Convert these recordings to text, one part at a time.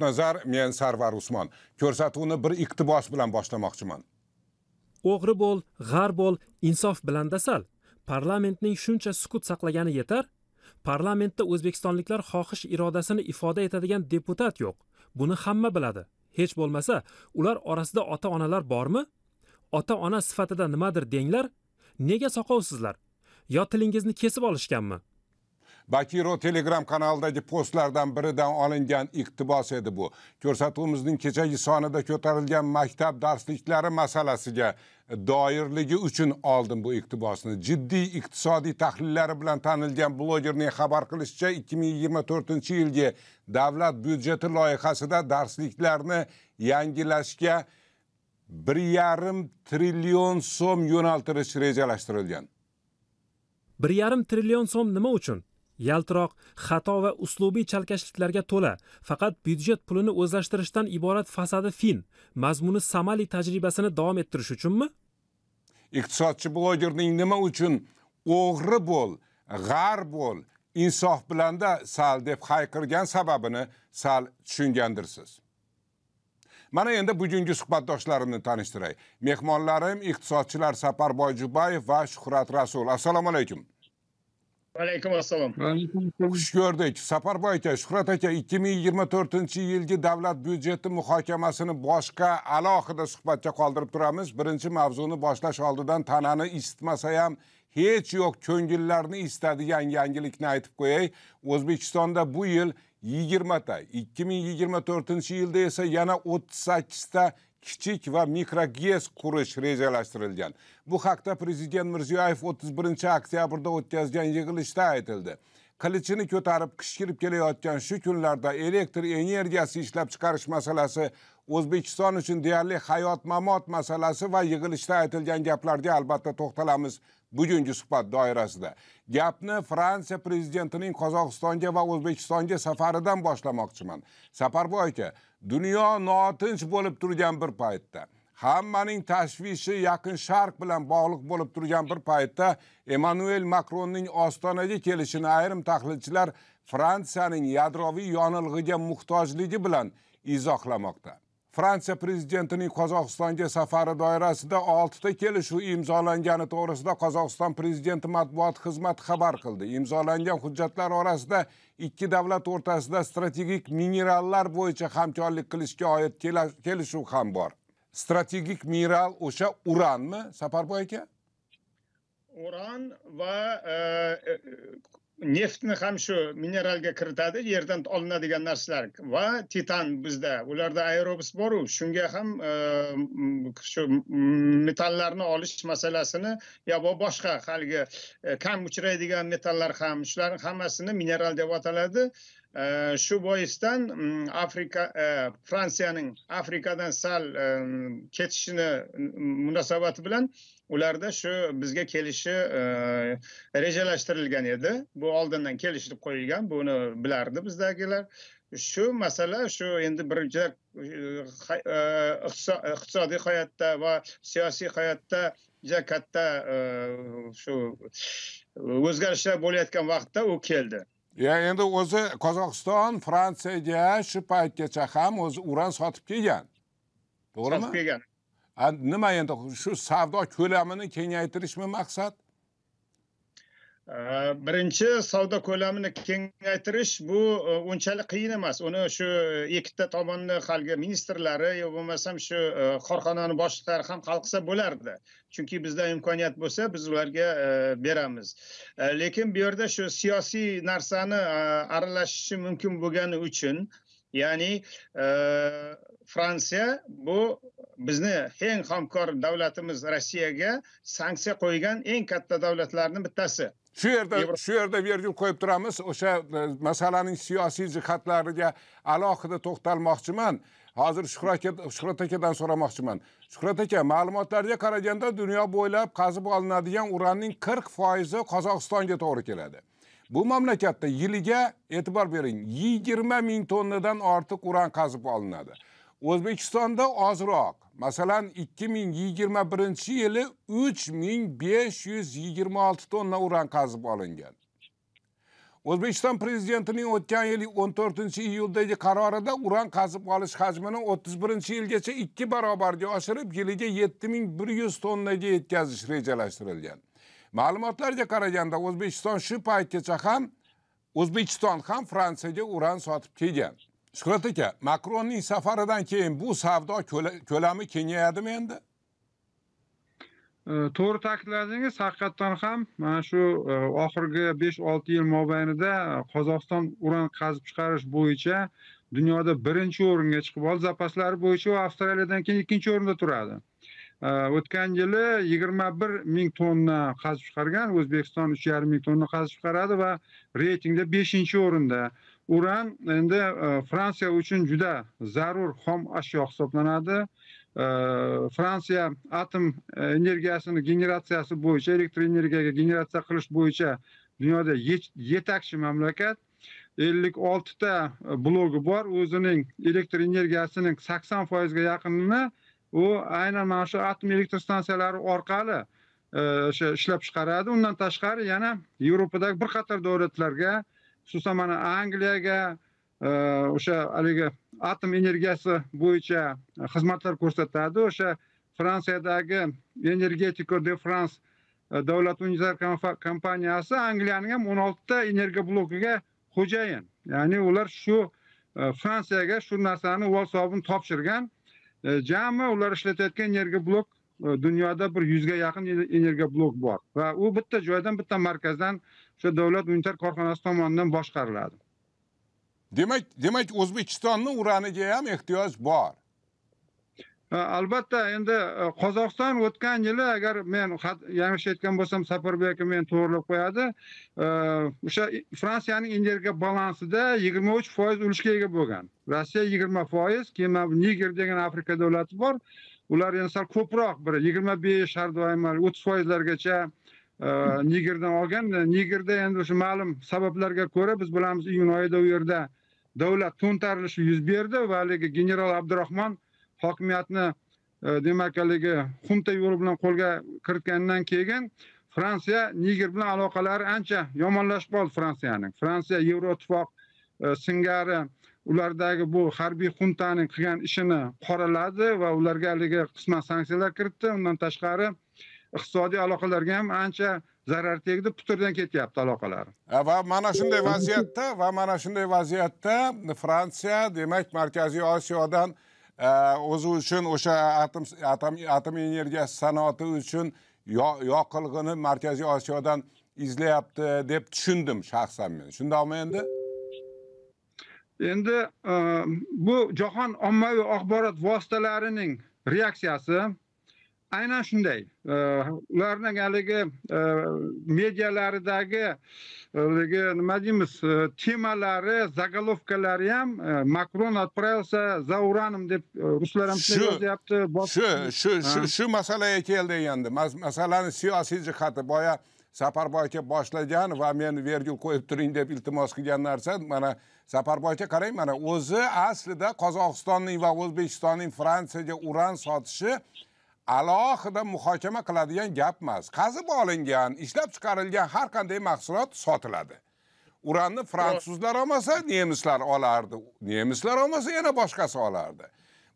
nazar men sarvar usmon ko'rsatuvni bir iqtibos bilan boshlamoqchiman o'g'ri bo'l g'ar bo'l insof bilan dasal parlamentning shuncha sukut saqlagani yetar parlamentda o'zbekistonliklar xohish irodasini ifoda etadigan deputat yo'q buni hamma biladi hech bo'lmasa ular orasida ota onalar bormi ota ona sifatida nimadir denglar nega soqovsizlar yo tilingizni kesib olishganmi bakiro telegram kanalidagi postlardan biridan olingan iqtibos edi bu ko'rsatuvimizning kechagi sonida ko'tarilgan maktab darsliklari masalasiga doirligi uchun oldim bu iqtibosni jiddiy iqtisodiy tahlillari bilan tanilgan blogerning xabar qilishicha 2024 yilgi davlat byudjeti loyihasida darsliklarni yangilashga 1.5 trillion so'm yo'naltirish rejalashtirilgan 1.5 trillion so'm nima uchun yaltiroq xato va uslubiy chalkashliklarga to'la faqat byudjet pulini o'zlashtirishdan iborat fasadi fin mazmuni samali tajribasini davom ettirish uchunmi iqtisodchi blogerning nima uchun o'g'ri bo'l g'ar bo'l insof bilanda sal deb hayqirgan sababini sal tushungandirsiz mana endi bugungi suhbatdoshlarimni tanishtiray mehmonlarim iqtisodchilar safarboy jubayev va shuhrat rasul assalomu alaykum alaykum assalom tug'ish ko'rdik safarboy aka shuhrat aka ikki ming yigirma to'rtinchi yilgi davlat byudjeti muhokamasini boshqa alohida suhbatga qoldirib turamiz birinchi mavzuni boshlash oldidan tanani isitmasa ham hech yo'q ko'ngillarni isitadigan yangilikni aytib qo'yay o'zbekistonda bu yil yigirmata ikki ming yigirma to'rtinchi yilda esa yana o'ttiz sakkizta kichik va mikroges qurish rejalashtirilgan bu haqda prezident mirziyoyev 31 oktyabrda o'tkazgan yig'ilishda aytildi qilichini ko'tarib qish kirib kelayotgan shu kunlarda elektr energiyasi ishlab chiqarish masalasi o'zbekiston uchun deyarli hayot mamot masalasi va yig'ilishda aytilgan gaplarga albatta to'xtalamiz bugungi suhbat doirasida gapni fransiya prezidentining qozog'istonga va o'zbekistonga safaridan boshlamoqchiman safarboy aka dunyo notinch bo'lib turgan bir paytda hammaning tashvishi yaqin sharq bilan bog'liq bo'lib turgan bir paytda emmanuel makronning ostonaga kelishini ayrim tahlilchilar fransiyaning yadroviy yonilg'iga muhtojligi bilan izohlamoqda Fransiya prezidentining Qozog'istonga safari doirasida 6 ta kelishuv imzolangani to'g'risida Qozog'iston prezidenti matbuot xizmati xabar qildi. Imzolangan hujjatlar orasida ikki davlat o'rtasida strategik minerallar bo'yicha hamkorlik qilishga oid kelishuv ham bor. Strategik mineral o'sha uranmi, Safarboy aka? Uran va e, e, neftni ham shu mineralga kiritadi yerdan olinadigan narsalar va titan bizda ularda aerobus boru shunga ham e, shu metallarni olish masalasini yo boshqa haligi e, kam uchraydigan metallar ham shularni hammasini mineral deb ataladi e, shu boisdan afrika fransiyaning afrikadan sal ketishini munosabati bilan ularda shu bizga kelishi e, rejalashtirilgan edi bu oldindan kelishib qo'yilgan buni bilardi bizdagilar shu masala shu endi birinchi e, e, iqtisodiy hayotda va siyosiy hayotda juda katta shu o'zgarishlar bo'layotgan vaqtda u keldi ya endi o'zi qozog'iston fransiyaga shu paytgacha ham o'zi uran sotib kelgan to'g'rimi sotib kelgan nima endi shu savdo ko'lamini kengaytirishmi maqsad birinchi savdo ko'lamini kengaytirish bu e, unchalik qiyin emas uni shu ikkita e, tomonni haligi ministrlari yo bo'lmasam shu e, korxonani boshliqlari ham hal qilsa bo'lardi chunki bizda imkoniyat bo'lsa biz ularga beramiz lekin bu yerda shu siyosiy narsani aralashishi mumkin bo'lgani uchun ya'ni fransiya bu bizni eng hamkor davlatimiz rossiyaga sanksiya qo'ygan eng katta davlatlarni bittasi shu yerda shu yerda vergul qo'yib turamiz o'sha e, masalaning siyosiy jihatlariga alohida to'xtalmoqchiman hozir shuhrat shuhrat akadan so'ramoqchiman shuhrat aka ma'lumotlarga qaraganda dunyo bo'ylab qazib olinadigan uranning qirq foizi qozog'istonga to'g'ri keladi bu mamlakatda yiliga e'tibor bering yigirma ming tonnadan ortiq uran qazib olinadi O'zbekistonda ozroq, masalan 2021-yili 3526 tonna uran qazib olingan. O'zbekiston prezidentining o'tgan yil 14-iyuldagi qarorida uran qazib olish hajmini 31-yilgacha 2 barobarga oshirib, yiliga 7100 tonnaga yetkazish rejalashtirilgan. Ma'lumotlarga qaraganda O'zbekiston shu paytgacha ham O'zbekiston ham Fransiyaga uran sotib kelgan. shuhrat aka makronning safaridan keyin bu savdo ko'lami kengayadimi endi to'g'ri ta'kidladingiz haqiqatdan ham mana shu e, oxirgi besh olti yil mobaynida qozog'iston uran qazib chiqarish bo'yicha dunyoda birinchi o'ringa chiqib oldi zapaslari bo'yicha u avstraliyadan keyin ikkinchi o'rinda turadi o'tgan yili yigirma bir ming tonna qazib chiqargan o'zbekiston uch yarim ming tonna qazib chiqaradi va reytingda beshinchi o'rinda uran endi e, fransiya uchun juda zarur xom ashyo hisoblanadi e, fransiya atom energiyasini generatsiyasi bo'yicha elektr energiyaga generatsiya qilish bo'yicha dunyoda yetakchi mamlakat ellik oltita blogi bor o'zining elektr energiyasining sakson foizga yaqinini u aynan mana shu atom elektr stansiyalari orqali e, o'sha ishlab chiqaradi undan tashqari yana yevropadagi bir qator davlatlarga xususan mana angliyaga e, o'sha haligi atom energiyasi bo'yicha e, xizmatlar ko'rsatadi o'sha fransiyadagi energetiko de frans e, davlat universitet kompaniyasi angliyaning ham o'n oltita energiya blokiga xo'jayin ya'ni ular shu fransiyaga shu narsani hisobini topshirgan jami ular ishlatayotgan energiya blok dunyoda bir yuzga yaqin energiya blok bor va u bitta joydan bitta markazdan shu davlat unitar korxonasi tomonidan boshqariladi. Demak, demak O'zbekistonning uraniga ham ehtiyoj bor. Albatta, endi e, Qozog'iston o'tgan yili agar men yanglish aytgan bo'lsam, Safarbek aka men to'g'rilab qo'yadi. E, o'sha Fransiyaning energiya balansida 23% ulushga ega bo'lgan. Rossiya 20%, keyin mana bu Niger degan Afrika davlati bor. ular endi sal ko'proq bir yigirma besh har doim o'ttiz foizlargacha nigerdan olgan nigerda endi o'sha ma'lum sabablarga ko'ra biz bilamiz iyun oyida u yerda davlat to'ntarilishi yuz berdi va haligi general abdurahmon hokimiyatni demak haligi xunta yo'li bilan qo'lga kiritganidan keyin fransiya niger bilan aloqalari ancha yomonlashib qoldi fransiyaning fransiya yevroittifoq singari ulardagi bu harbiy xuntaning qilgan ishini qoraladi va ularga haligi qisman sanksiyalar kiritdi undan tashqari iqtisodiy aloqalarga ham ancha zarar tegdi puturdan ketyapti aloqalari va mana shunday vaziyatda va mana shunday vaziyatda fransiya demak markaziy osiyodan e, o'zi uchun o'sha atom atom atom energiyasi sanoati uchun yoqilg'ini markaziy osiyodan izlayapti deb tushundim shaxsan men shundoqmi endi endi e, bu jahon ommaviy axborot vositalarining reaksiyasi aynan shunday e, ularni haligi e, medialaridagi haligi nima deymiz e, temalari zagolovkalari ham makron отправился за ураном deb ruslar ham shu yozyapti shu shu shu shu masalaga keldik endi masalani siyosiy jihati boya aka boshlagan va men vergul qo'yib turing deb iltimos qilgan narsa mana aka qarang mana o'zi aslida qozog'istonning va o'zbekistonning fransiyaga uran sotishi alohida muhokama qiladigan gap emas qazib olingan ishlab chiqarilgan har qanday mahsulot sotiladi uranni fransuzlar olmasa nemislar olardi nemislar olmasa yana boshqasi olardi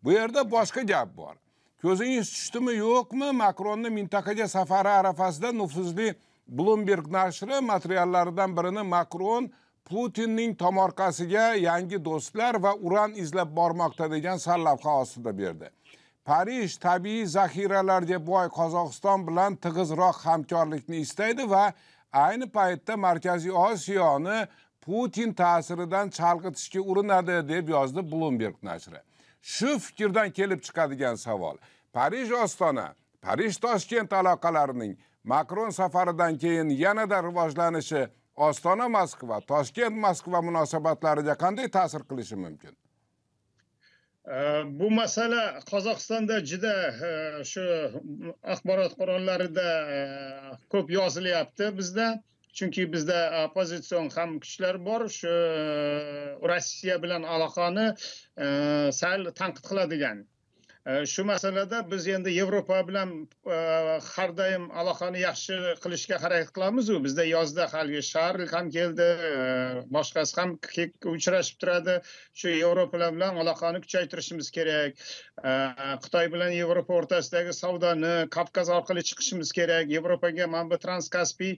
bu yerda boshqa gap bor ko'zingiz tushdimi yo'qmi makronni mintaqaga safari arafasida nufuzli bloomberg nashri materiallaridan birini makron putinning tomorqasiga yangi do'stlar va uran izlab bormoqda degan sarlavha ostida berdi Parij tabiiy zaxiralarga boy Qozog'iston bilan tig'izroq hamkorlikni istaydi va ayni paytda Markaziy Osiyoni Putin ta'siridan chalg'itishga urinadi deb yozdi Bloomberg nashri. Shu fikrdan kelib chiqadigan savol. Parij ostona, Parij Toshkent aloqalarining Makron safaridan keyin yanada rivojlanishi Ostona Moskva, Toshkent Moskva munosabatlariga qanday ta'sir qilishi mumkin? bu masala qozog'istonda juda shu axborot qurollarida ko'p yozilyapti bizda chunki bizda oppozitsion ham kuchlar bor shu rossiya bilan aloqani sal tanqid qiladigan Э, shu masalada biz endi yevropa bilan э, har doim aloqani yaxshi qilishga harakat qilamizu bizda yozda haligi sharl ham keldi э, boshqasi ham uchrashib turadi shu yevropalar bilan aloqani kuchaytirishimiz kerak xitoy bilan yevropa o'rtasidagi savdoni kavkaz orqali chiqishimiz kerak yevropaga mana bu transkaspiy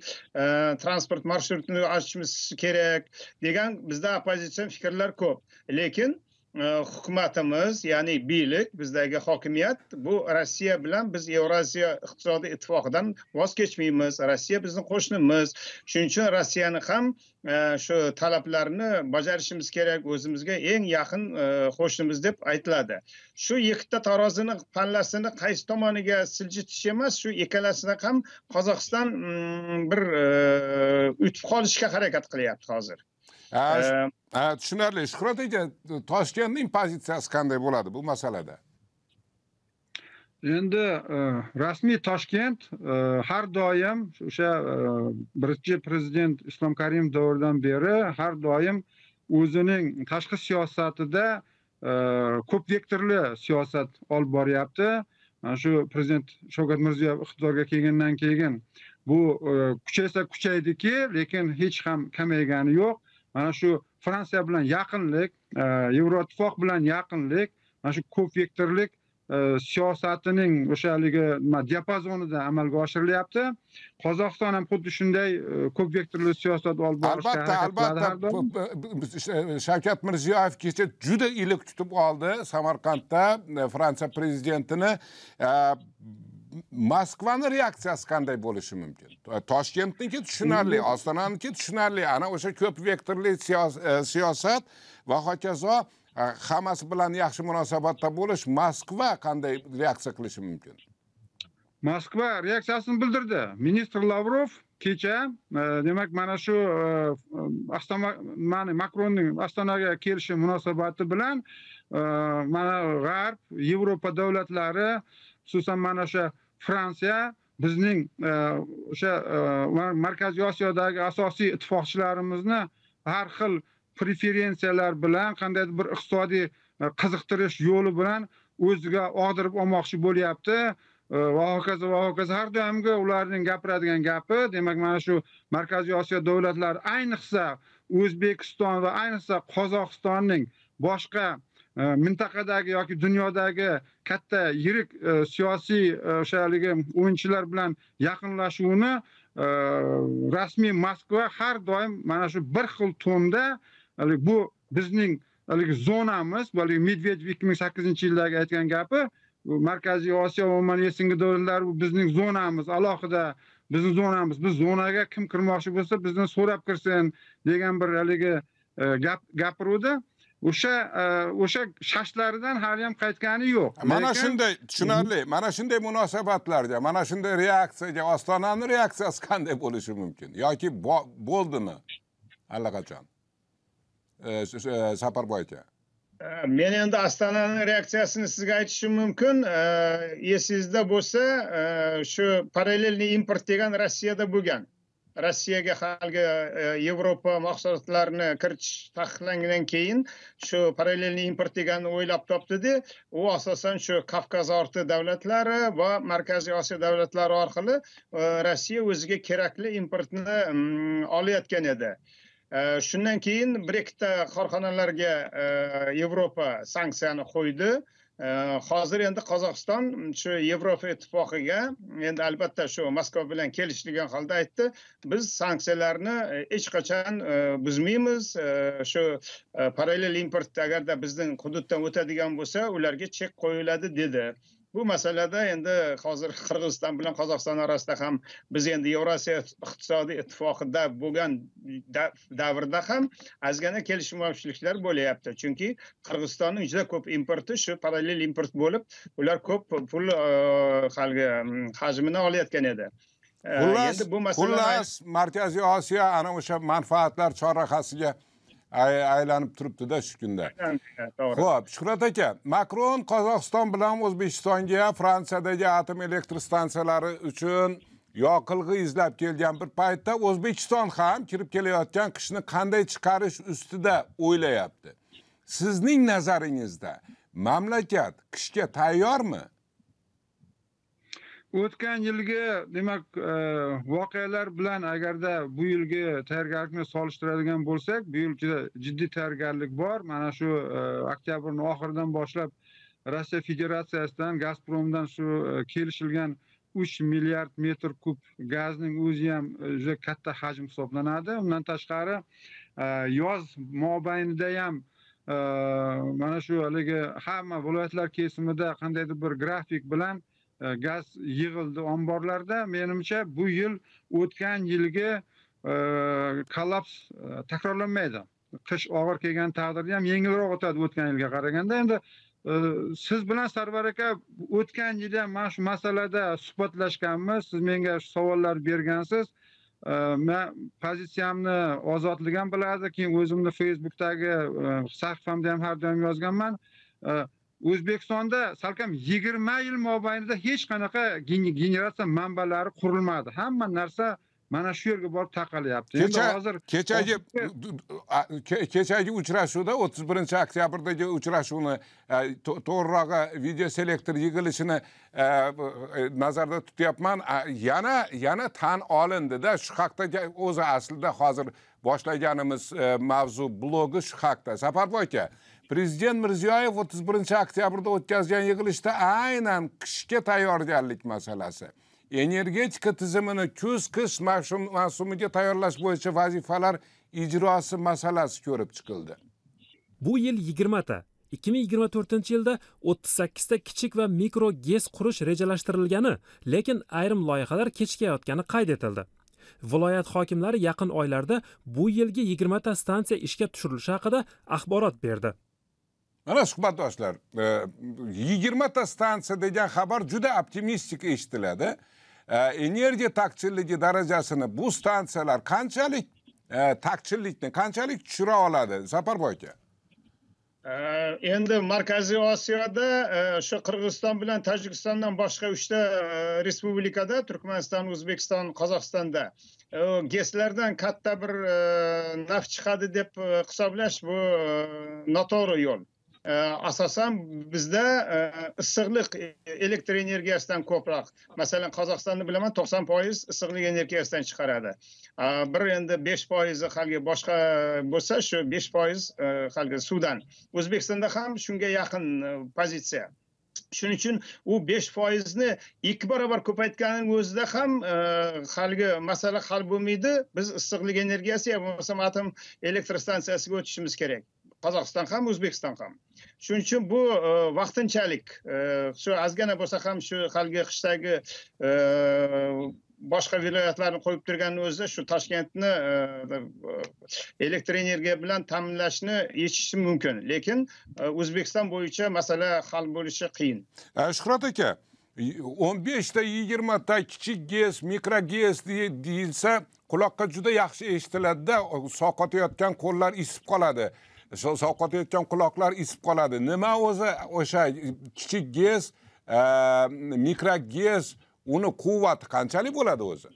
transport marshrutini ochishimiz kerak degan bizda oppozitsion fikrlar ko'p lekin Э, hukumatimiz ya'ni biylik bizdagi hokimiyat bu rossiya bilan biz yevroziyo iqtisodiy ittifoqidan voz kechmaymiz rossiya bizni qo'shnimiz shuning uchun rossiyani ham e, shu talablarni bajarishimiz kerak o'zimizga eng yaqin e, qo'shnimiz deb aytiladi shu ikkita tarozini pallasini qaysi tomoniga siljitish emas shu ikkalasini ham qozog'iston mm, bir e, yutib qolishga harakat qilyapti hozir tushunarli shuhrat aka toshkentning pozitsiyasi qanday bo'ladi bu masalada endi e, rasmiy toshkent e, har doim o'sha e, birinchi prezident islom karimov davridan beri har doim o'zining tashqi siyosatida ko'p vektorli siyosat olib boryapti mana shu prezident shavkat mirziyoyev iqtidorga kelgandan keyin bu kuchaysa kuchaydiki lekin hech ham kamaygani yo'q mana shu fransiya bilan yaqinlik e, yevroittifoq bilan yaqinlik mana shu ko'p vektorlik e, siyosatining o'sha haligi nima diapazonida amalga oshirilyapti qozog'iston ham xuddi shunday e, ko'p vektorli siyosat olib borishga albatta albatta shavkat mirziyoyev kecha juda iliq kutib oldi samarqandda fransiya prezidentini moskvani reaksiyasi qanday bo'lishi mumkin toshkentniki tushunarli mm-hmm. ostonaniki tushunarli ana o'sha ko'p vektorli e, siyosat va hokazo e, hammasi bilan yaxshi munosabatda bo'lish moskva qanday reaksiya qilishi mumkin moskva reaksiyasini bildirdi ministr lavrov kecha e, demak mana shu mana makronning ostonaga kelishi munosabati bilan mana g'arb yevropa davlatlari xususan mana o'sha fransiya bizning e, o'sha e, markaziy osiyodagi asosiy ittifoqchilarimizni har xil preferensiyalar bilan qandaydir bir iqtisodiy e, qiziqtirish yo'li bilan o'ziga og'dirib olmoqchi bo'lyapti va hokazo va hokazo har doimgi ularning gapiradigan gapi demak mana shu markaziy osiyo davlatlari ayniqsa o'zbekiston va ayniqsa qozog'istonning boshqa mintaqadagi э, yoki dunyodagi katta yirik э, siyosiy э, o'sha haligi o'yinchilar bilan yaqinlashuvni rasmiy moskva har doim mana shu bir xil tonda haligi bu bizning haligi zonamiz haligi medvedev ikki ming sakkizinchi yildagi aytgan gapi markaziy osiyo umuman esingi davlatlar bu bizning zonamiz alohida bizni zonamiz biz zonaga kim kirmoqchi bo'lsa bizdan so'rab kirsin degan bir haligi e, gap gapiruvdi o'sha e, o'sha shashlaridan hali ham qaytgani yo'q mana shunday tushunarli mhm. mana shunday munosabatlarga mana shunday reaksiyaga ostonani reaksiyasi qanday bo'lishi mumkin yoki bo'ldimi allaqachon e, e, safarboy aka men endi ostonani reaksiyasini sizga aytishim mumkin esingizda bo'lsa shu parallelniy import degan rossiyada bo'lgan rossiyaga haligi e, yevropa mahsulotlarini kiritish taqiqlangandan keyin shu parallelniy import deganni o'ylab topdida u asosan shu kavkaz orti davlatlari va markaziy osiyo davlatlari orqali e, rossiya o'ziga kerakli importni mm, olayotgan edi e, shundan keyin bir ikkita korxonalarga yevropa sanksiyani qo'ydi Э, hozir endi qozog'iston shu yevropa ittifoqiga endi albatta shu moskva bilan kelishilgan holda aytdi biz sanksiyalarni e, hech qachon e, buzmaymiz e, shu parallel import agarda bizning hududdan o'tadigan bo'lsa ularga chek qo'yiladi dedi bu masalada endi hozir qirg'iziston bilan qozog'iston orasida ham biz endi yevrosiyo iqtisodiy ittifoqida bo'lgan davrda ham ozgina kelishmovchiliklar bo'lyapti chunki qirg'izistonning juda ko'p importi shu parallel import bo'lib ular ko'p pul haligi hajmini olayotgan edi xullas bu xullas markaziy osiyo ana o'sha manfaatlar chorrahasiga aylanib turibdida shu kunda to'g'ri ho'p shuhrat aka makron qozog'iston bilan o'zbekistonga fransiyadagi atom elektr stansiyalari uchun yoqilg'i izlab kelgan bir paytda o'zbekiston ham kirib kelayotgan qishni qanday chiqarish ustida o'ylayapti sizning nazaringizda mamlakat qishga tayyormi o'tgan yilgi demak e, voqealar bilan agarda bu yilgi tayyorgarlikni solishtiradigan bo'lsak bu yil juda jiddiy tayyorgarlik bor mana shu e, oktyabrni oxiridan boshlab rossiya federatsiyasidan gazpromdan shu e, kelishilgan uch milliard metr kub gazning o'zi ham juda katta hajm hisoblanadi undan tashqari yoz mobaynida ham mana shu haligi hamma viloyatlar kesimida qandaydir bir grafik bilan E, gaz yig'ildi omborlarda menimcha bu yil o'tgan yilgi e, kollaps e, takrorlanmaydi qish og'ir kelgan taqdirda ham yengilroq o'tadi o'tgan yilga qaraganda endi siz bilan sarvar aka o'tgan yili ham mana shu masalada suhbatlashganmiz siz menga shu savollar bergansiz man pozitsiyamni ozodlik ham biladi keyin o'zimni facebookdagi sahifamda ham har doim yozganman o'zbekistonda salkam yigirma yil mobaynida hech qanaqa generatsiya manbalari qurilmadi hamma narsa mana shu yerga borib taqalyapti endi hozir kechagi kechagi uchrashuvda o'ttiz birinchi oktyabrdagi uchrashuvni to'g'rirog'i video selektor yig'ilishini e, nazarda tutyapman yana yana tan olindida shu haqda o'zi aslida hozir boshlaganimiz e, mavzu blogi shu haqda safarboy aka prezident mirziyoyev 31 oktyabrda o'tkazgan yig'ilishda aynan qishga tayyorgarlik masalasi energetika tizimini kuz qish mavsumiga tayyorlash bo'yicha vazifalar ijrosi masalasi ko'rib chiqildi bu yil 20 та 2024 yilda 38 та kichik va mikro gez qurish rejalashtirilgani lekin ayrim loyihalar kechikayotgani qayd etildi viloyat hokimlari yaqin oylarda bu yilgi 20 та stansiya ishga tushirilishi haqida axborot berdi mana suhbatdoshlar e, yigirmata stansiya degan xabar juda optimistik eshitiladi e, energiya taqchilligi darajasini bu stansiyalar qanchalik e, taqchillikni qanchalik tushira oladi safarboy aka endi markaziy osiyoda o'sha qirg'iziston bilan tojikistondan boshqa uchta respublikada turkmaniston o'zbekiston qozog'istonda geslardan katta bir naf chiqadi deb hisoblash bu noto'g'ri yo'l Э, asosan bizda э, issiqlik e, elektr energiyasidan ko'proq masalan qozog'istonni bilaman to'qson foiz issiqlik energiyasidan chiqaradi bir endi besh foizi haligi boshqa bo'lsa shu besh foiz e, haligi suvdan o'zbekistonda ham shunga yaqin e, pozitsiya shuning uchun u besh foizni ikki barobar ko'paytganini o'zida ham haligi masala hal bo'lmaydi biz issiqlik energiyasi yo bo'lmasam atom elektr stansiyasiga o'tishimiz kerak qozog'iston ham o'zbekiston ham shuning uchun bu e, vaqtinchalik e, shu ozgina bo'lsa ham shu haligi qishdagi e, boshqa viloyatlarni qo'yib turganni o'zida shu toshkentni elektr energiya bilan ta'minlashni yechishi mumkin lekin o'zbekiston bo'yicha masala hal bo'lishi qiyin shuhrat aka o'n beshta yigirmata kichik ges mikro ges deyilsa quloqqa juda yaxshi eshitiladida sovqotayotgan qo'llar isib qoladi sovqotayotgan quloqlar isib qoladi nima o'zi o'sha kichik gez e, gez uni quvvati qanchalik bo'ladi o'zi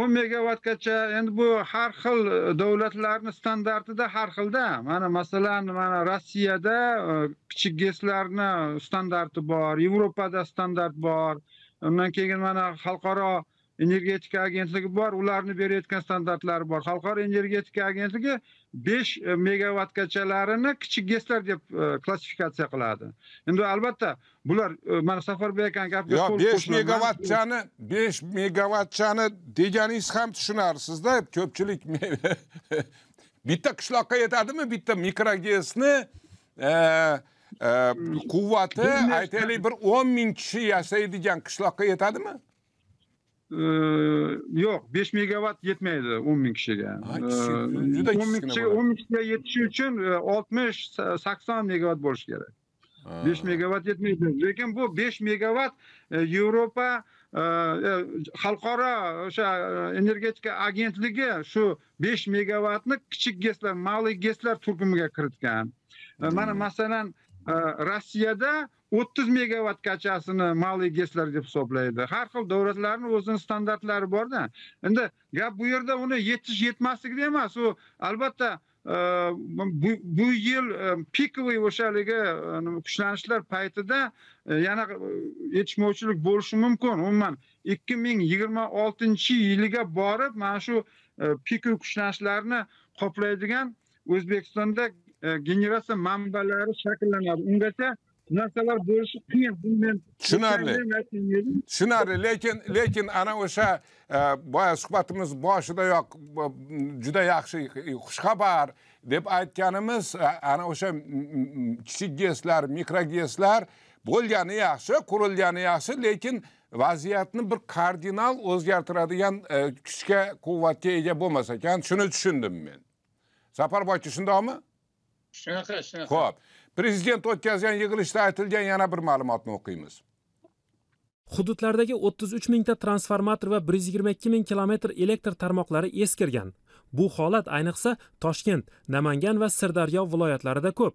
o'n megavatgacha endi bu har xil davlatlarni standartida har xilda mana masalan mana rossiyada e, kichik geslarni standarti bor yevropada standart bor undan keyin mana xalqaro energetika agentligi bor ularni berayotgan standartlari bor xalqaro energetika agentligi 5 e, megavatgachalarini kichik geslar deb e, klassifikatsiya qiladi endi albatta bular e, mana safarbek aka gapiga yo'q 5 megavatchani 5 megavatchani deganingiz ham tushunarsizda ko'pchilik bitta qishloqqa yetadimi bitta mikrogesni quvvati aytaylik bir 10 ming kishi yashaydigan qishloqqa yetadimi yo'q besh megavatt yetmaydi o'n ming kishiga juda o'n ming kishiga o'n ming kishiga yetishi uchun e, oltmish sakson megavatt bo'lishi kerak besh megavatt yetmaydi lekin bu besh megavatt e, yevropa e, xalqaro o'sha energetika agentligi shu besh megavattni kichik geslar малый geslar turkumiga kiritgan mana hmm. masalan rossiyada o'ttiz megavatgachasini malый geslar deb hisoblaydi har xil davlatlarni o'zini standartlari borda endi gap bu yerda uni yetish yetmasligida emas u albatta e, bu, yil yil e, o'sha o'shaligi e, kuchlanishlar paytida yana yetishmovchilik bo'lishi mumkin umuman ikki ming yigirma oltinchi yilga borib mana shu piku kuchlanishlarni qoplaydigan o'zbekistonda generatsiya manbalari shakllanadi ungacha narsalar bo'lishi qiyin buni men tushunarli tushunarli lekin lekin ana o'sha e, boya suhbatimiz boshidayoq juda yaxshi xushxabar deb aytganimiz e, ana o'sha kichik geslar mikro geslar bo'lgani yaxshi qurilgani yaxshi lekin vaziyatni bir kardinal o'zgartiradigan e, kuchga quvvatga ega bo'lmas ekan shuni tushundim men safarboychi shundoqmi shunaqa shunaqa ho'p prezident o'tkazgan yig'ilishda aytilgan yana bir ma'lumotni o'qiymiz hududlardagi 33 mingta transformator va 122 ming kilometr elektr tarmoqlari eskirgan bu holat ayniqsa toshkent namangan va sirdaryo viloyatlarida ko'p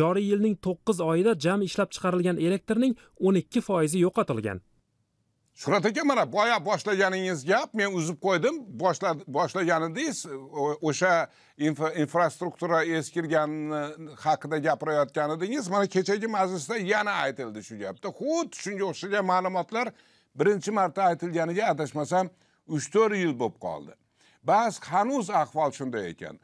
joriy yilning 9 oyida jam ishlab chiqarilgan elektrning 12 foizi yo'qotilgan shuhrat aka mana boya boshlaganingiz gap men uzib qo'ydim boshlaganingiz o'sha infrastruktura eskirgan haqida gapirayotgan edingiz mana kechagi majlisda yana aytildi shu gapda xuddi shunga o'xshagan ma'lumotlar birinchi marta aytilganiga adashmasam uch to'rt yil bo'lib qoldi ba'zi hanuz ahvol shunday ekan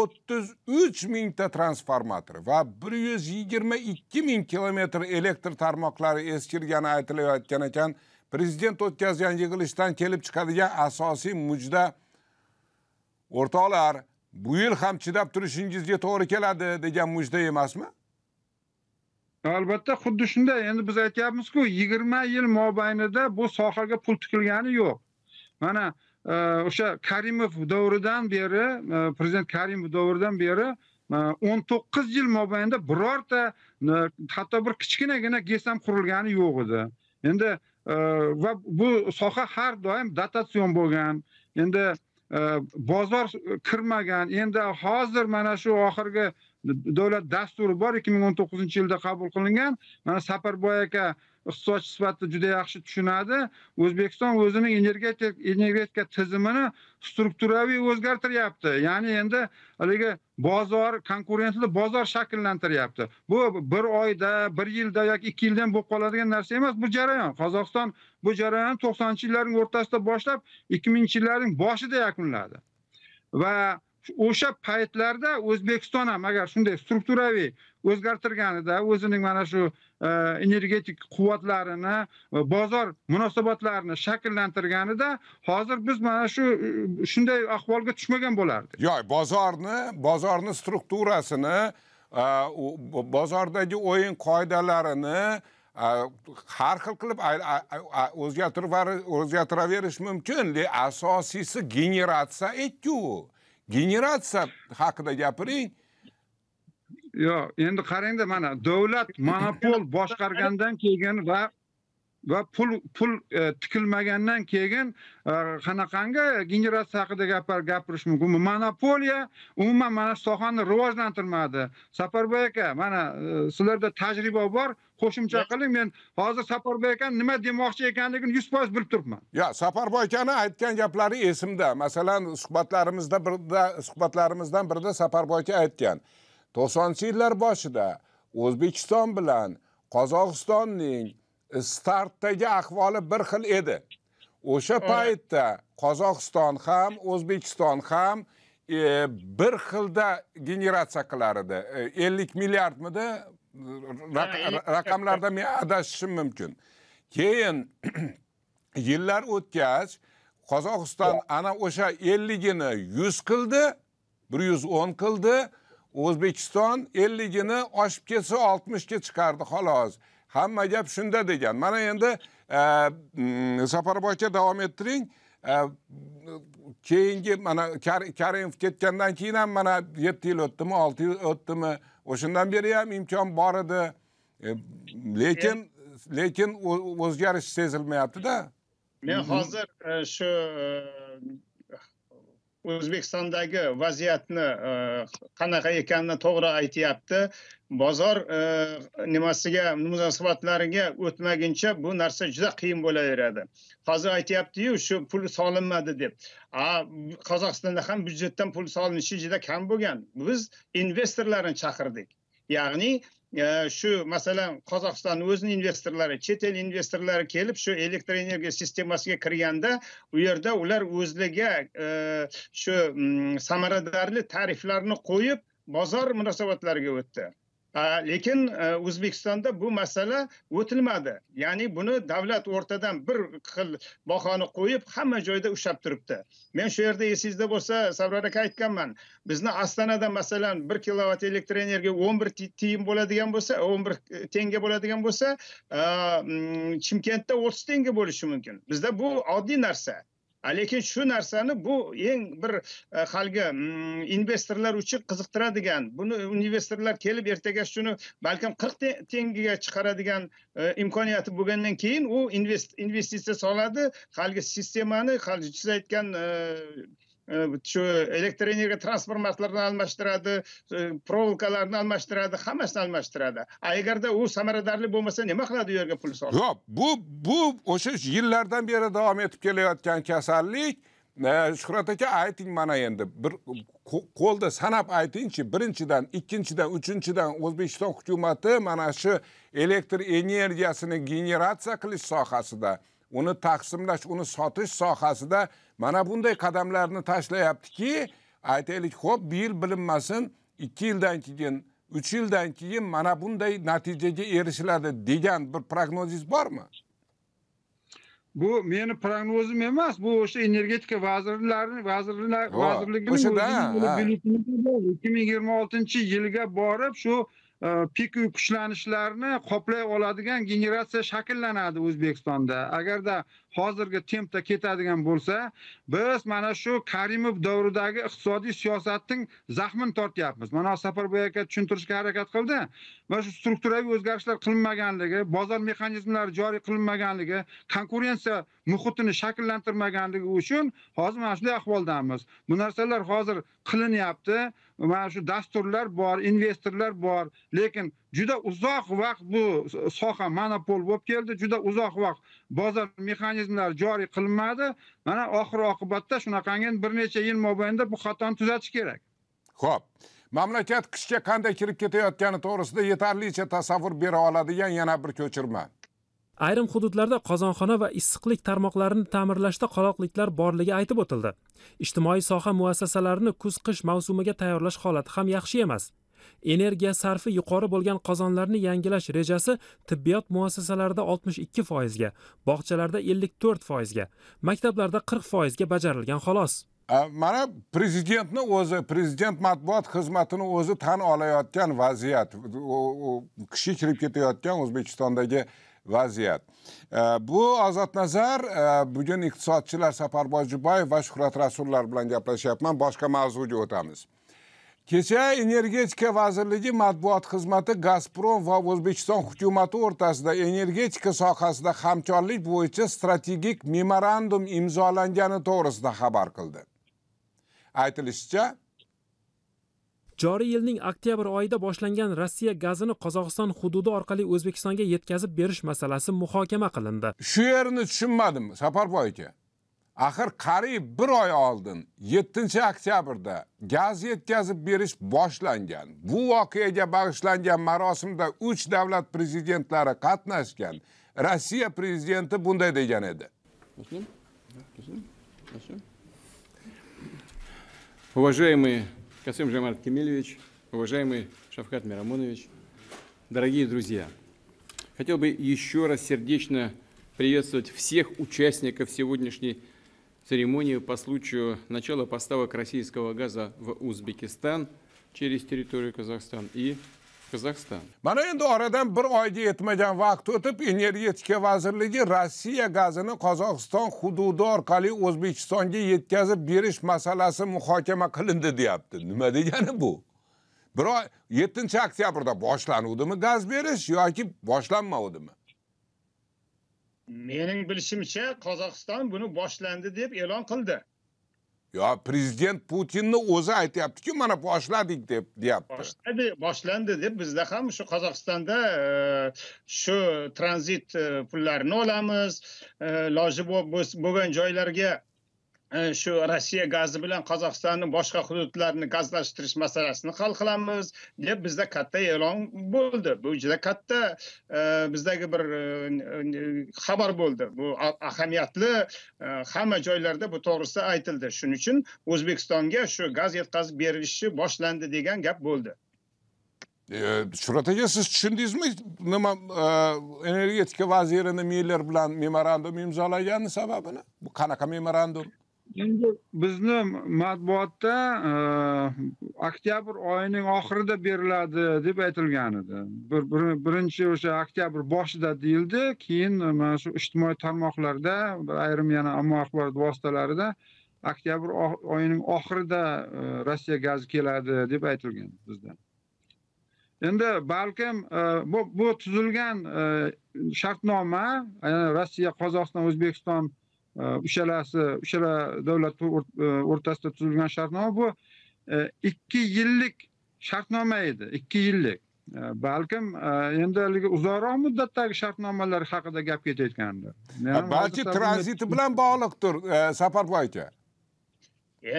o'ttiz uch mingta transformator va bir yuz yigirma ikki ming kilometr elektr tarmoqlari eskirgani aytilayotgan ekan prezident o'tkazgan yig'ilishdan kelib chiqadigan asosiy mujda o'rtoqlar bu yil ham chidab turishingizga to'g'ri keladi degan mujda emasmi albatta xuddi shunday endi biz aytyapmizku yigirma yil mobaynida bu sohaga pul tikilgani yo'q mana e, o'sha karimov davridan beri e, prezident karimov davridan beri e, o'n to'qqiz yil mobaynida birorta hatto bir kichkinagina gesam qurilgani yo'q edi endi va bu soha har doim dotatsion bo'lgan endi bozor kirmagan endi hozir mana shu oxirgi davlat dasturi bor 2019 yilda qabul qilingan mana safarboy aka iqtisodchi sifatida juda yaxshi tushunadi o'zbekiston o'zini energetik energetika tizimini strukturaviy o'zgartiryapti ya'ni endi haligi bozor konkurentli bozor shakllantiryapti bu bir oyda bir yilda yoki ikki yilda ham bo'lib qoladigan narsa emas bu jarayon qozog'iston bu jarayonni to'qsoninchi yillarning o'rtasida boshlab ikki mingchi yillarning boshida yakunladi va o'sha paytlarda o'zbekiston ham agar shunday strukturaviy o'zgartirganida o'zining mana shu e, energetik quvvatlarini e, bozor munosabatlarini shakllantirganida hozir biz mana shu e, shunday ahvolga tushmagan bo'lardik yo'q bozorni bozorni strukturasini bozordagi o'yin qoidalarini har xil qilib o'zgartirib o'zgartiraverish mumkin asosiysi generatsiya etku generatsiya haqida gapiring yo'q endi qarangda mana davlat monopol boshqargandan keyin va va pul pul e, tikilmagandan keyin e, qanaqangi generatsiya haqida gaplar gapirish mumkin monopoliya umuman mana shu sohani rivojlantirmadi safarboy aka mana e, sizlarda tajriba bor qo'shimcha qiling men hozir safarboy akani nima demoqchi ekanligini yuz foiz bilib turibman yo'q safarboy akani aytgan gaplari esimda masalan suhbatlarimizda birda suhbatlarimizdan birida safarboy aka aytgan to'qsoninchi yillar boshida o'zbekiston bilan qozog'istonning startdagi ahvoli bir xil edi o'sha paytda qozog'iston ham o'zbekiston ham e, bir xilda generatsiya qilar edi e, ellik milliardmidi raqamlarda men adashishim mumkin keyin yillar o'tgach qozog'iston ana o'sha elligini yuz qildi bir yuz o'n qildi o'zbekiston elligini oshib ketsa oltmishga chiqardi xolos hamma gap shunda degan mana endi e, bo'yicha davom ettiring e, keyingi mana karimov ketgandan keyin ham mana yetti yil o'tdimi olti yil o'tdimi o'shandan beri ham imkon bor edi e, lekin lekin o'zgarish sezilmayaptida men hozir shu o'zbekistondagi vaziyatni qanaqa ekanini to'g'ri aytyapti bozor e, nimasiga munosabatlariga o'tmaguncha bu narsa juda qiyin bo'laveradi hozir aytyaptiyu shu pul solinmadi deb a qozog'istonda ham byudjetdan pul solinishi juda kam bo'lgan biz investorlarni chaqirdik ya'ni e, shu masalan qozog'istonni o'zini investorlari chet el investorlari kelib shu elektr energiya sistemasiga kirganda u yerda ular o'zlariga e, shu mm, samaradorli tariflarni qo'yib bozor munosabatlariga o'tdi lekin e, o'zbekistonda bu masala o'tilmadi ya'ni buni davlat o'rtadan bir xil bahoni qo'yib hamma joyda ushlab turibdi men shu yerda esingizda bo'lsa sabror aka aytganman bizni astanada masalan bir kilovat elektr energiya o'n bir tiyin bo'ladigan bo'lsa o'n bir e, tenga bo'ladigan bo'lsa e, chimkentda o'ttiz tenga bo'lishi mumkin bizda bu oddiy narsa lekin shu narsani bu eng bir haligi e, mm, investorlar uchun qiziqtiradigan buni investorlar kelib ertaga shuni balkim qirq tengiga chiqaradigan e, imkoniyati bo'lgandan keyin u investitsiya soladi haligi sistemani hali siz aytgan e, shu energiya transformatorlarini almashtiradi provokalarni almashtiradi hammasini almashtiradi a agarda u samaradorli bo'lmasa nima qiladi u yerga pul solib yo'q bu bu o'sha yillardan beri davom etib kelayotgan kasallik shuhrat aka ayting mana endi bir qo'lda sanab aytingchi birinchidan ikkinchidan uchinchidan o'zbekiston hukumati mana shu elektr energiyasini generatsiya qilish sohasida uni taqsimlash uni sotish sohasida mana bunday qadamlarni tashlayaptiki aytaylik ho'p bu yil bilinmasin ikki yildan keyin uch yildan keyin mana bunday natijaga erishiladi degan bir prognozingiz bormi bu meni prognozim emas bu o'sha energetika vazirlarini vazirlar vazirligining o'zini ikki ming yigirma oltinchi yilga borib shu Э, pik kuchlanishlarni qoplay oladigan generatsiya shakllanadi o'zbekistonda agarda hozirgi tempda ketadigan bo'lsa biz mana shu karimov davridagi iqtisodiy siyosatning zahmini tortyapmiz mana safarboy aka tushuntirishga harakat qildi mana shu strukturaviy o'zgarishlar qilinmaganligi bozor mexanizmlari joriy qilinmaganligi konkurensiya muhitini shakllantirmaganligi uchun hozir mana shunday ahvoldamiz bu narsalar hozir qilinyapti mana shu dasturlar bor investorlar bor lekin juda uzoq vaqt bu soha monopol bo'lib keldi juda uzoq vaqt bozor mexanizmlari joriy qilinmadi mana oxir oqibatda shunaqangi bir necha yil mobaynida bu xatoni tuzatish kerak ho'p mamlakat qishga qanday kirib ketayotgani to'g'risida yetarlicha tasavvur bera oladigan yana bir ko'chirma ayrim hududlarda qozonxona va issiqlik tarmoqlarini ta'mirlashda qoloqliklar borligi aytib o'tildi ijtimoiy soha muassasalarini kuz qish mavsumiga tayyorlash holati ham yaxshi emas energiya sarfi yuqori bo'lgan qozonlarni yangilash rejasi tibbiyot muassasalarida 62 foizga bog'chalarda 54 foizga maktablarda 40 foizga bajarilgan xolos mana prezidentni o'zi prezident matbuot xizmatini o'zi tan olayotgan vaziyat kishi kirib ketayotgan o'zbekistondagi vaziyat bu nazar bugun iqtisodchilar safarboy jubayev va shuhrat rasullar bilan gaplashyapman boshqa mavzuga o'tamiz kecha energetika vazirligi matbuot xizmati gazprom va o'zbekiston hukumati o'rtasida energetika sohasida hamkorlik bo'yicha strategik memorandum imzolangani to'g'risida xabar qildi aytilishicha joriy yilning oktyabr oyida boshlangan rossiya gazini qozog'iston hududi orqali o'zbekistonga yetkazib berish masalasi muhokama qilindi shu yerini tushunmadim safarboy aka axir qariyb bir oy oldin 7 oktyabrda gaz yetkazib berish boshlangan bu voqeaga bag'ishlangan marosimda 3 davlat prezidentlari qatnashgan rossiya prezidenti bunday degan edi уважаемый касым жомарт кемелевич уважаемый шавкат мирамонович дорогие друзья хотел бы еще раз сердечно приветствовать всех участников сегодняшней церемонию по случаю начала поставок российского газа в Узбекистан через территорию Казахстана и Казахстан. Mana endi oradan bir oyga yetmagan vaqt o'tib Energetika vazirligi Rossiya gazini Qozog'iston hududi orqali O'zbekistonga yetkazib berish masalasi muhokama qilindi deyapti. Nima degani bu? Bir oy 7 oktyabrda boshlanuvdimi gaz berish yoki boshlanmavdimi? mening bilishimcha qozog'iston buni boshlandi deb e'lon qildi yo prezident putinni o'zi aytyaptiku mana boshladik deb deyapti boshladi boshlandi deb bizda ham shu qozog'istonda e, shu tranzit e, pullarini olamiz e, loji bo'lgan joylarga E, shu rossiya gazi bilan qozog'istonning boshqa hududlarini gazlashtirish masalasini hal qilamiz deb bizda katta e'lon bo'ldi bu juda katta e, bizdagi bir e, xabar bo'ldi bu ahamiyatli hamma joylarda bu to'g'risida aytildi shuning uchun o'zbekistonga shu gaz yetkazib berilishi boshlandi degan gap bo'ldi shuhrat aka siz tushundingizmi nima energetika vazirini miller bilan memorandum imzolagani sababini bu qanaqa memorandum endi bizni matbuotda e, oktyabr oyining oxirida beriladi deb aytilgan edi birinchi o'sha oktyabr boshida deyildi keyin mana shu ijtimoiy tarmoqlarda ayrim yana ommaviy axborot vositalarida oktyabr oyining oxirida e, rossiya gazi keladi deb aytilgan bizda endi balkim e, bu tuzilgan shartnoma rossiya qozog'iston o'zbekiston Э, uchalasi uchala davlat e, o'rtasida tuzilgan shartnoma bu e, ikki yillik shartnoma edi ikki yillik e, balkim endi haligi uzoqroq muddatdagi shartnomalar haqida gap ketayotgandi balki tranziti bilan bog'liqdir safarboy aka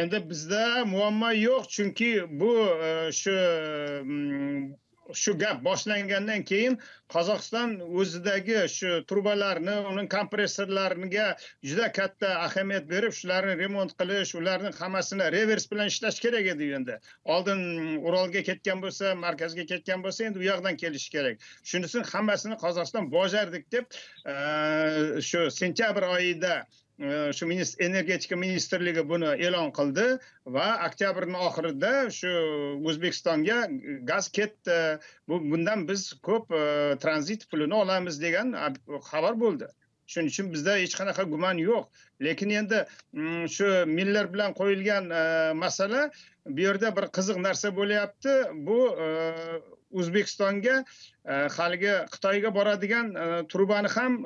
endi bizda muammo yo'q chunki bu shu mm, shu gap boshlangandan keyin qozog'iston o'zidagi shu trubalarni uni kompressorlariga juda katta ahamiyat berib shularni remont qilish ularni hammasini revers bilan ishlash kerak edi endi oldin urolga ketgan bo'lsa markazga ketgan bo'lsa endi u yoqdan kelishi kerak uchun hammasini qozog'iston bajardik deb shu sentyabr oyida Э, shu energetika ministrligi buni e'lon qildi va oktyabrning oxirida shu o'zbekistonga gaz ketdi bu bundan biz ko'p e, tranzit pulini olamiz degan xabar bo'ldi shuning uchun bizda hech qanaqa gumon yo'q lekin endi mm, shu miller bilan qo'yilgan e, masala bu yerda bir qiziq narsa bo'lyapti bu e, o'zbekistonga haligi xitoyga boradigan trubani ham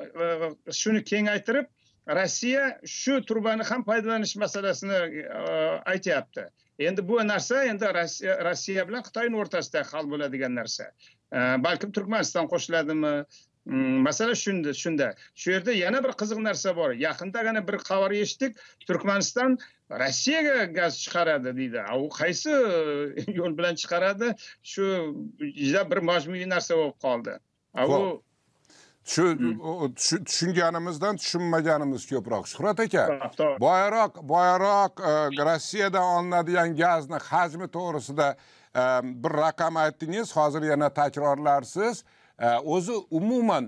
shuni kengaytirib rossiya shu turbani ham foydalanish masalasini e, aytyapti endi bu narsa endi rossiya bilan xitoyni o'rtasida hal bo'ladigan narsa e, balkim turkmaniston qo'shiladimi mm, masala shunda shunda shu yerda yana bir qiziq narsa bor yaqindagina bir xabar eshitdik turkmaniston rossiyaga gaz chiqaradi deydi u qaysi yo'l bilan chiqaradi shu juda bir majburiy narsa bo'lib qoldi u shu tushunganimizdan tushunmaganimiz ko'proq shuhrat aka boyaroq boyaroq e, rossiyadan olinadigan gazni hajmi to'g'risida e, bir raqam aytdingiz hozir yana takrorlarsiz o'zi e, umuman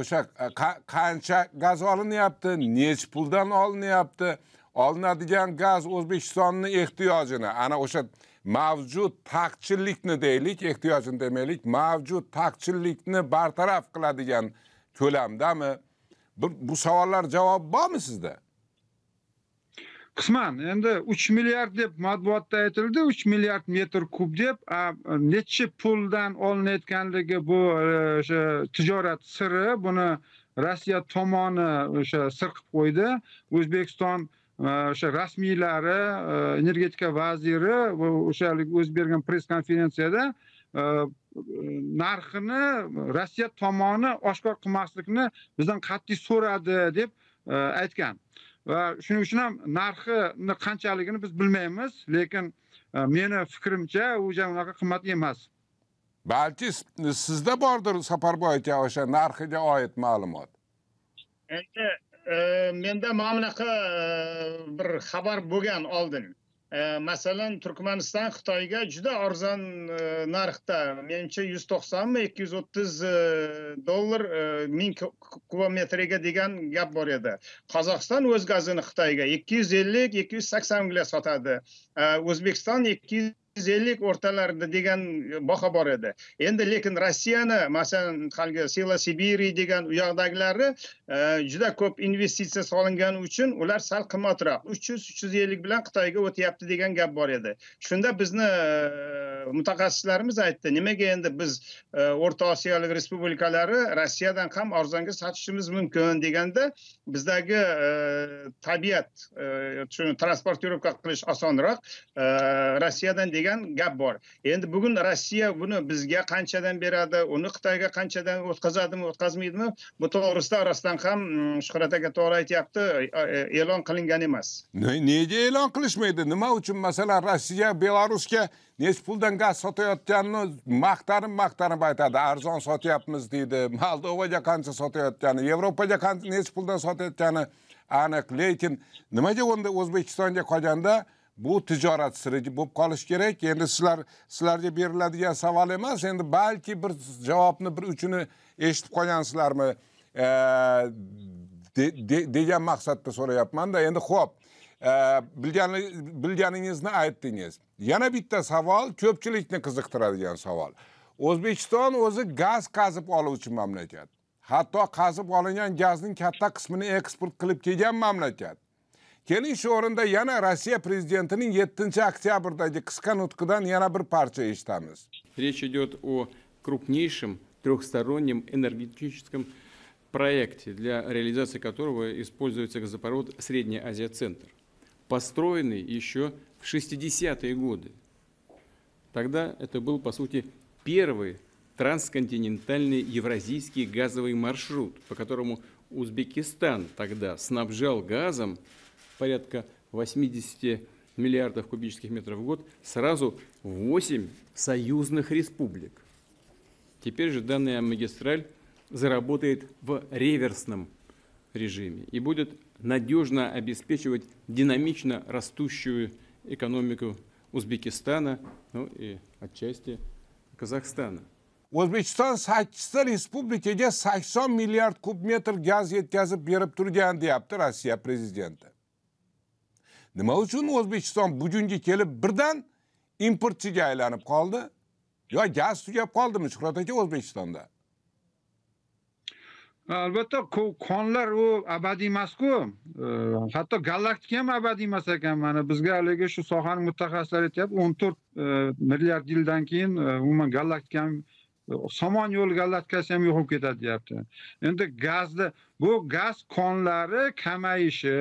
o'sha qancha gaz olinyapti nechi puldan olinyapti olinadigan gaz o'zbekistonni ehtiyojini ana o'sha mavjud taqchillikni deylik, ehtiyojini demaylik, mavjud taqchillikni bartaraf qiladigan ko'lamdami? Bu, savollar javob bormi sizda? qisman endi 3 milliard deb matbuotda aytildi 3 milliard metr kub deb nechi puldan olinayotganligi bu e, o'sha tijorat siri buni rossiya tomoni o'sha sir qilib qo'ydi o'zbekiston o'sha rasmiylari energetika vaziri o'sha haligi o'zi bergan press konferensiyada narxini rossiya tomoni oshkor qilmaslikni bizdan qat'iy so'radi deb aytgan va shuning uchun ham narxini qanchaligini biz bilmaymiz lekin meni fikrimcha u unaqa qimmat emas balki sizda bordir safarboy aka o'sha narxiga oid ma'lumot endi menda mana bunaqa bir xabar bo'lgan oldin masalan turkmaniston xitoyga juda arzon narxda menimcha yuz to'qsonmi ikki yuz o'ttiz dollar ming kubometriga degan gap bor edi qozog'iston o'z gazini xitoyga ikki yuz ellik ikki yuz saksonga sotadi o'zbekiston ikki yuz yuz ellik o'rtalarida degan baho bor edi endi lekin rossiyani masalan haligi sila sibiri degan u yoqdagilari e, juda ko'p investitsiya solingani uchun ular sal qimmatroq uch yuz uch yuz ellik bilan xitoyga o'tyapti degan gap bor edi shunda bizni e, mutaxassislarimiz aytdi nimaga endi biz e, o'rta osiyolik respublikalari rossiyadan ham arzonga sotishimiz mumkin deganda bizdagi tabiat transportirovka qilish osonroq rossiyadan degan gap bor endi bugun rossiya buni bizga qanchadan beradi uni xitoyga qanchadan o'tkazadimi o'tkazmaydimi bu to'g'risida rostdan ham mm, shuhrat aka to'g'ri aytyapti e, e, e'lon qilingan emas nega e'lon qilishmaydi nima uchun masalan rossiya belarusga nechi puldan gaz sotayotganini maqtanib maqtanib aytadi arzon sotyapmiz deydi moldovaga qancha sotayotgani yevropaga qancha nechi puldan sotayotgani aniq lekin nimaga unda o'zbekistonga qolganda bu tijorat siri bo'lib qolishi kerak. Endi sizlar sizlarga beriladigan savol emas, endi balki bir javobni bir uchini eshitib qolgansizlarmi degan maqsadda so'rayapman-da. Endi xo'p, bilganingizni aytdingiz. Yana bitta savol ko'pchilikni qiziqtiradigan savol. O'zbekiston o'zi gaz qazib oluvchi mamlakat. Hatto qazib olingan gazning katta qismini eksport qilib kelgan mamlakat. kelish o'rinda yana rossiya prezidentining 7 oktyabrdagi qisqa nutqidan yana bir parcha eshitamiz речь идет о крупнейшем трехстороннем энергетическом проекте, для реализации которого используется газопровод Средняя азия Азия-Центр», построенный еще в 60-е годы. Тогда это был, по сути, первый трансконтинентальный евразийский газовый маршрут, по которому Узбекистан тогда снабжал газом порядка 80 миллиардов кубических метров в год, сразу 8 союзных республик. Теперь же данная магистраль заработает в реверсном режиме и будет надежно обеспечивать динамично растущую экономику Узбекистана, ну и отчасти Казахстана. o'zbekiston sakkizta respublikaga sakson milliard kub metr gaz yetkazib berib turgan deyapti rossiya prezidenti Nima uchun O'zbekiston bugungi kelib birdan importchiga aylanib qoldi? Yo gaz tugab qoldimi Shuhrat aka O'zbekistonda? Albatta, qonlar u abadiy emas-ku. Hatto galaktika ham abadiy emas ekan. Mana bizga haligi shu sohaning mutaxassislari aytyapti, 14 e, milliard yildan keyin e, umuman galaktika ham somon yo'l gallatkasi ham yo'qolib ketadi deyapti endi gazni bu gaz konlari kamayishi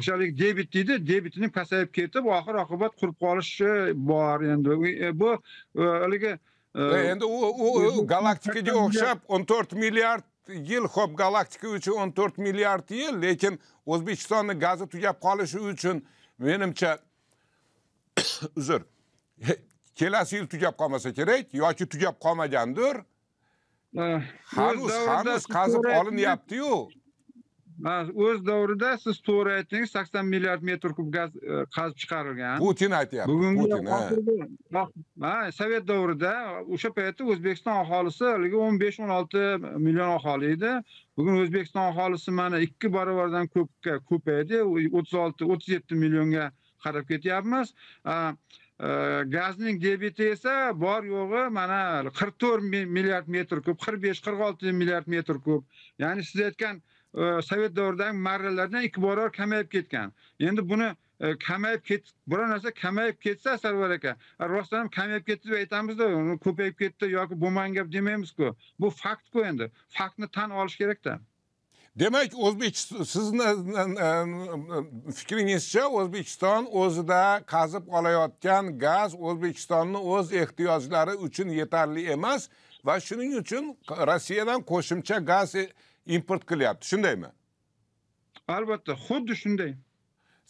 o'shalik debit deydi debitini pasayib ketib oxir oqibat qurib qolishi bor endi e, bu e, haligi e, endi u u galaktikaga o'xshab o'n to'rt milliard yil ho'p galaktika uchun o'n to'rt milliard yil lekin o'zbekistonni gazi tugab qolishi uchun menimcha uzr kelasi yil tugab qolmasa kerak yoki tugab qolmagandir hanuz hanuz qazib olinyapti-yu. o'z davrida siz to'g'ri aytdingiz 80 milliard metr kub gaz e, qazib chiqarilgan putin aytyapti putin ha sovet davrida o'sha paytda o'zbekiston aholisi haligi 15-16 million aholi edi bugun o'zbekiston aholisi mana ikki barobardan ko'pga ko'paydi 36-37 millionga qarab ketyapmiz gazning э, debiti esa bor yo'g'i mana 44 milliard metr kub 45-46 milliard metr kub ya'ni siz aytgan e, sovet davridagi marralardan ikki barobar kamayib ketgan endi buni e, kamayib ket biror narsa kamayib ketsa sarvar aka rostdan ham kamayib ketdi deb aytamizda ko'payib ketdi yoki bo'lmagan gap demaymiz-ku bu faktku endi faktni tan olish kerakda demak o'zbekiston sizni fikringizcha o'zbekiston o'zida qazib olayotgan gaz o'zbekistonni o'z ehtiyojlari uchun yetarli emas va shuning uchun rossiyadan qo'shimcha gaz e, import qilyapti shundaymi albatta xuddi shunday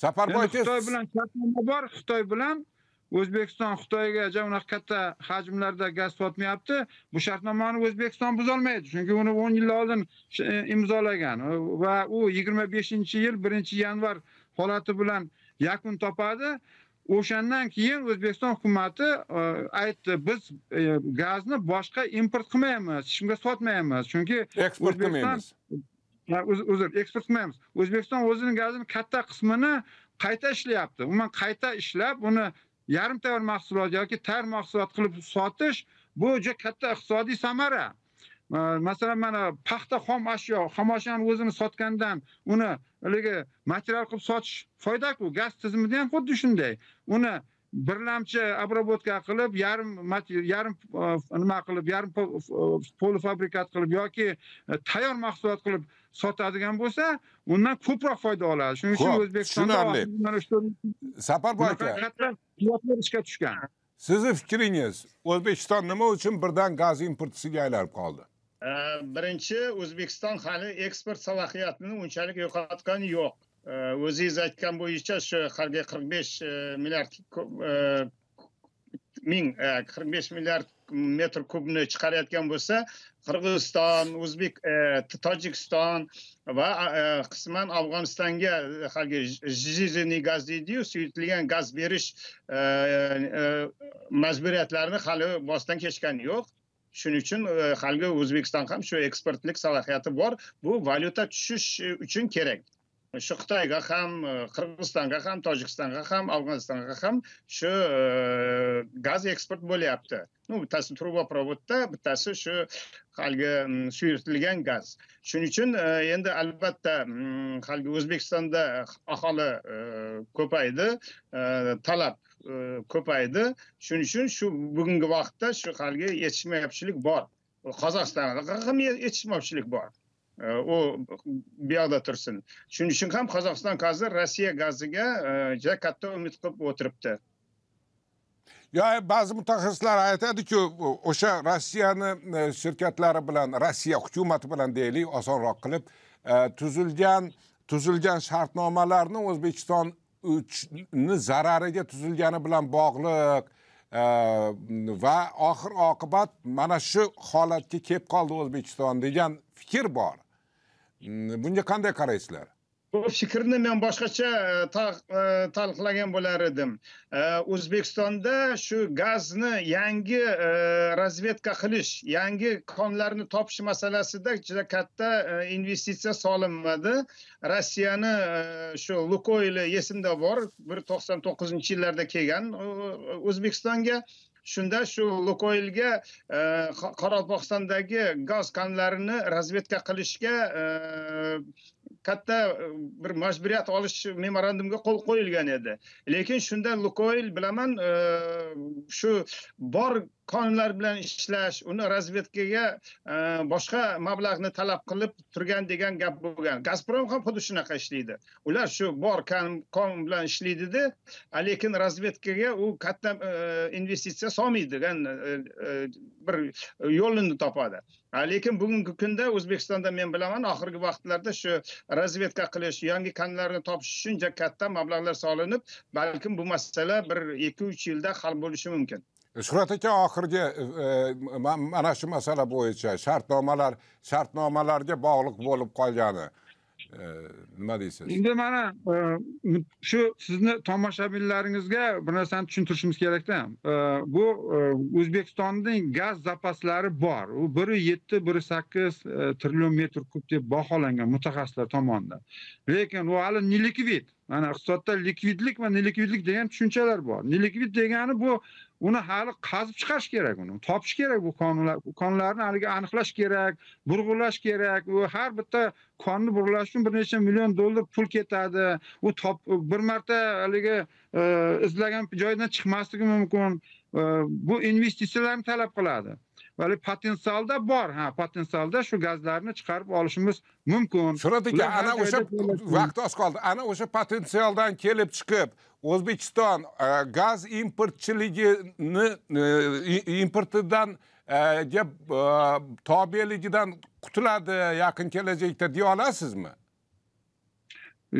safarboy aka xitoy bilan shartnoma bor xitoy bilan O'zbekiston Xitoygacha unaqa katta hajmlarda gaz sotmayapti. Bu shartnomani O'zbekiston buzolmaydi, chunki uni 10 yil oldin e, imzolagan va u 25-yil 1-yanvar holati bilan yakun topadi. O'shandan keyin O'zbekiston hukumati e, aytdi, biz e, gazni boshqa import qilmaymiz, hech kimga sotmaymiz, chunki eksport qilmaymiz. Uzr, eksport qilmaymiz. O'zbekiston o'zini gazini katta qismini qayta ishlayapti. Umuman qayta ishlab, uni yarim tayyor mahsulot yoki tayyor mahsulot qilib sotish bu juda katta iqtisodiy samara masalan mana paxta xom ashyo xomoshyoni o'zini sotgandan uni haligi material qilib sotish foydaku gaz tizimida ham xuddi shunday uni birlamchi обработка qilib yarim yarim e, nima qilib yarim e, polifabrikat qilib yoki e, tayyor mahsulot qilib sotadigan bo'lsa undan ko'proq foyda oladi shuning uchun o'zbekistonda mana safarboy aka ishga tushgan sizni fikringiz o'zbekiston nima uchun birdan gaz importisiga aylanib qoldi birinchi o'zbekiston hali eksport salohiyatini unchalik yo'qotgani yo'q Э, o'zingiz aytgan bo'yicha shu haligi qirq besh э, milliard э, ming qirq besh milliard metr kubni chiqarayotgan bo'lsa qirg'iziston o'zbek tojikiston va e, qisman afg'onistonga haligi e, жизненный gaz deydiyu suyutilgan gaz berish e, majburiyatlarini hali boshidan kechgani yo'q shuning uchun haligi o'zbekiston ham shu eksportlik salohiyati bor bu valyuta tushish uchun kerak shu xitoyga ham e, qirg'izistonga ham tojikistonga ham afg'onistonga ham shu e, gaz eksport bo'lyapti ну bittasi трубопроводda bittasi shu haligi suyultirilgan gaz shuning uchun e, endi albatta haligi o'zbekistonda aholi ko'paydi talab ko'paydi shuning uchun shu bugungi vaqtda shu haligi yetishmayapchilik bor qozog'istonda ham yetishmovchilik bor u buyoqda tursin shuning uchun ham qozog'iston hozir rossiya gaziga juda katta umid qilib o'tiribdi yo ba'zi mutaxassislar aytadiku o'sha rossiyani shirkatlari bilan rossiya hukumati bilan deylik osonroq qilib tuzilgan tuzilgan shartnomalarni o'zbekistonni zarariga tuzilgani bilan bog'liq va oxir oqibat mana shu holatga kelib qoldi o'zbekiston degan fikr bor bunga qanday qaraysizlar bu fikrni men boshqacha e, e, talqinlagan bo'lar edim e, o'zbekistonda shu gazni yangi razvedka qilish yangi konlarni topish masalasida juda katta investitsiya solinmadi rossiyani shu lukoyli esimda bor bir to'qson to'qqizinchi yillarda kelgan o'zbekistonga shunda shu lukoilga e, qoraqalpog'istondagi gaz konlarini razvedka qilishga e, katta e, bir majburiyat olish memorandumga qo'l qo'yilgan edi lekin shunda lukoil bilaman shu bor qonunlar bilan ishlash uni razvedkaga e, boshqa mablag'ni talab qilib turgan degan gap bo'lgan gazprom ham xuddi shunaqa ishlaydi ular shu bor qonun bilan ishlaydida lekin razvedkaga u katta e, investitsiya solmaydi degan e, bir yo'lini topadi lekin bugungi kunda o'zbekistonda men bilaman oxirgi vaqtlarda shu razvedka qilish yangi kanallarni topish uchun katta mablag'lar solinib balkim bu masala bir ikki uch yilda hal bo'lishi mumkin shuhrat aka oxirgi e, e, mana shu masala bo'yicha shartnomalar shartnomalarga bog'liq bo'lib qolgani e, nima deysiz endi mana shu sizni tomoshabinlaringizga bir narsani tushuntirishimiz kerakda bu o'zbekistonning gaz zapaslari bor u biri yetti biri sakkiz trillion metr kub deb baholangan mutaxassislar tomonidan lekin u hali nelikvid mana iqtisodda likvidlik va nelikvidlik degan tushunchalar bor nelikvid degani bu uni hali qazib chiqarish kerak uni topish kerak bu konlar konlarni haligi aniqlash kerak burg'ulash kerak u har bitta konni burg'ulash uchun bir necha million dollar pul ketadi u top bir marta haligi e, izlagan joyidan chiqmasligi mumkin e, bu investitsiyalarni talab qiladi vali potensialda bor ha potensialda shu gazlarni chiqarib olishimiz mumkin shuhrat aka ana o'sha vaqt oz qoldi ana o'sha potensialdan kelib chiqib o'zbekiston e, gaz importchiligini e, importidan e, ga tobeligidan qutuladi yaqin kelajakda deya olasizmi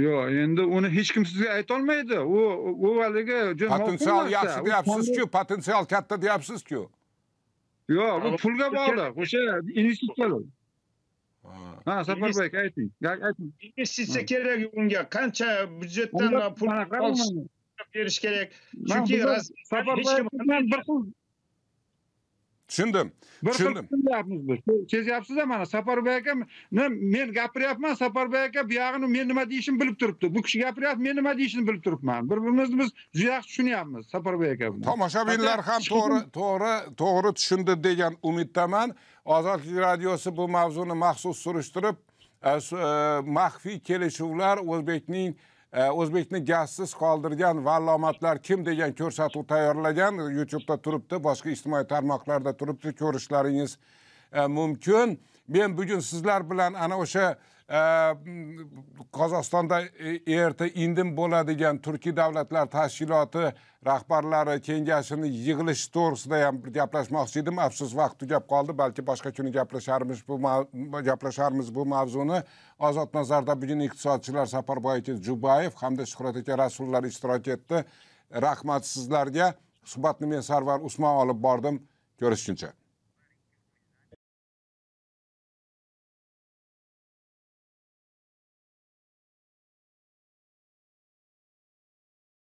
yo'q endi uni hech kim sizga aytolmaydi u u haligi potensial yaxshi deyapsizku ku potensial katta deyapsizku ku Yo bu pulga bağlı. Bu şey investisyonlar. Ha sapar bak aytin. Aytin. İnvestisiya kerak unga qancha bütçeden pul berish kerak. Chunki Çünkü bir xil tushundim tushundim sezyapsizda mana safarbay aka men gapiryapman safarbay aka buyog'ini men nima deyishimni bilib turibdi bu kishi gapiryapti men nima deyishimni bilib turibman bir birimizni biz juda yaxshi tushunyapmiz safarbay aka tomoshabinlar ham to'g'ri to'g'ri to'g'ri tushundi degan umiddaman ozodlik radiosi bu mavzuni maxsus surishtirib e, e, maxfiy kelishuvlar o'zbekning o'zbekni gazsiz qoldirgan vallomatlar kim degan ko'rsatuv tayyorlagan youtubeda turibdi boshqa ijtimoiy tarmoqlarda turibdi ko'rishlaringiz e, mumkin men bugun sizlar bilan ana o'sha qozog'istonda e, erta indin bo'ladigan turkiy davlatlar tashkiloti rahbarlari kengashini yig'ilishi to'g'risida ham bir gaplashmoqchi edim afsus vaqt tugab qoldi balki boshqa kuni gaplasharmiz bu gaplasharmiz bu mavzuni ozod nazarda bugun iqtisodchilar safarboy aka jubayev hamda shuhrat aka rasullar ishtirok etdi rahmat sizlarga suhbatni men sarvar usmon olib bordim ko'rishguncha